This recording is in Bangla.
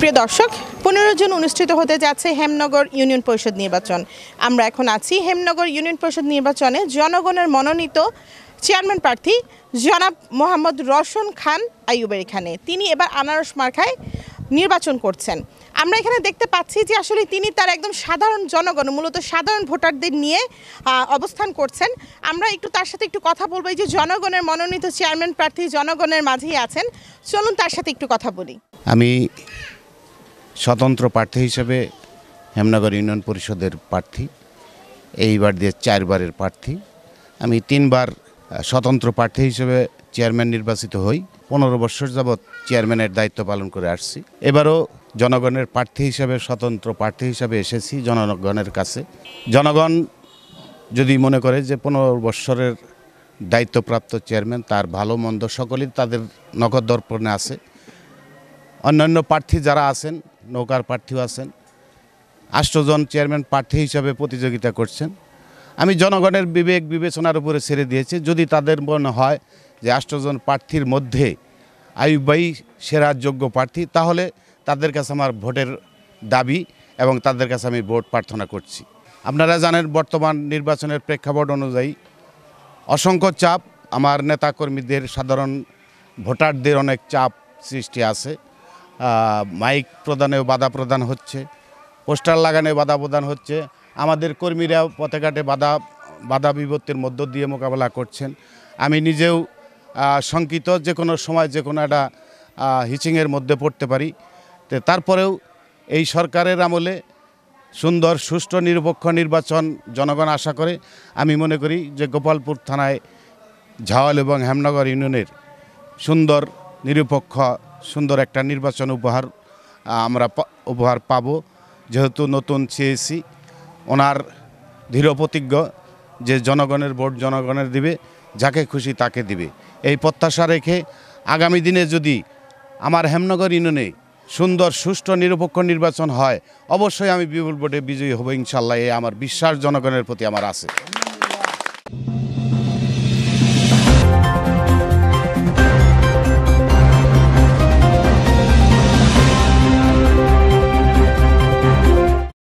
সুপ্রিয় দর্শক পনেরো জুন অনুষ্ঠিত হতে যাচ্ছে হেমনগর ইউনিয়ন পরিষদ নির্বাচন আমরা এখন আছি হেমনগর ইউনিয়ন পরিষদ নির্বাচনে জনগণের মনোনীত চেয়ারম্যান প্রার্থী জনাব মোহাম্মদ রশন খান আইয়ুবের এখানে তিনি এবার আনারস মার্খায় নির্বাচন করছেন আমরা এখানে দেখতে পাচ্ছি যে আসলে তিনি তার একদম সাধারণ জনগণ মূলত সাধারণ ভোটারদের নিয়ে অবস্থান করছেন আমরা একটু তার সাথে একটু কথা বলবো যে জনগণের মনোনীত চেয়ারম্যান প্রার্থী জনগণের মাঝেই আছেন চলুন তার সাথে একটু কথা বলি আমি স্বতন্ত্র প্রার্থী হিসেবে হেমনগর ইউনিয়ন পরিষদের প্রার্থী এইবার দিয়ে চারবারের প্রার্থী আমি তিনবার স্বতন্ত্র প্রার্থী হিসেবে চেয়ারম্যান নির্বাচিত হই পনেরো বছর যাবৎ চেয়ারম্যানের দায়িত্ব পালন করে আসছি এবারও জনগণের প্রার্থী হিসাবে স্বতন্ত্র প্রার্থী হিসাবে এসেছি জনগণের কাছে জনগণ যদি মনে করে যে পনেরো বৎসরের দায়িত্বপ্রাপ্ত চেয়ারম্যান তার ভালো মন্দ সকলেই তাদের নগদ দর্পণে আছে অন্যান্য প্রার্থী যারা আছেন নৌকার প্রার্থীও আছেন আষ্টজন চেয়ারম্যান প্রার্থী হিসাবে প্রতিযোগিতা করছেন আমি জনগণের বিবেক বিবেচনার উপরে ছেড়ে দিয়েছি যদি তাদের মনে হয় যে আষ্টজন প্রার্থীর মধ্যে আয়ুব সেরা যোগ্য প্রার্থী তাহলে তাদের কাছে আমার ভোটের দাবি এবং তাদের কাছে আমি ভোট প্রার্থনা করছি আপনারা জানেন বর্তমান নির্বাচনের প্রেক্ষাপট অনুযায়ী অসংখ্য চাপ আমার নেতাকর্মীদের সাধারণ ভোটারদের অনেক চাপ সৃষ্টি আছে মাইক প্রদানেও বাধা প্রদান হচ্ছে পোস্টার লাগানো বাধা প্রদান হচ্ছে আমাদের কর্মীরা পথেঘাটে বাধা বাধা বিপত্তির মধ্য দিয়ে মোকাবেলা করছেন আমি নিজেও শঙ্কিত যে কোনো সময় যে কোনো একটা হিচিংয়ের মধ্যে পড়তে পারি তো তারপরেও এই সরকারের আমলে সুন্দর সুষ্ঠু নিরপেক্ষ নির্বাচন জনগণ আশা করে আমি মনে করি যে গোপালপুর থানায় ঝাওয়াল এবং হেমনগর ইউনিয়নের সুন্দর নিরপেক্ষ সুন্দর একটা নির্বাচন উপহার আমরা উপহার পাব যেহেতু নতুন সিএসি ওনার দৃঢ় প্রতিজ্ঞ যে জনগণের ভোট জনগণের দিবে যাকে খুশি তাকে দিবে এই প্রত্যাশা রেখে আগামী দিনে যদি আমার হেমনগর ইউনিয়নে সুন্দর সুষ্ঠু নিরপেক্ষ নির্বাচন হয় অবশ্যই আমি বিপুল ভোটে বিজয়ী হব ইনশাল্লাহ এ আমার বিশ্বাস জনগণের প্রতি আমার আছে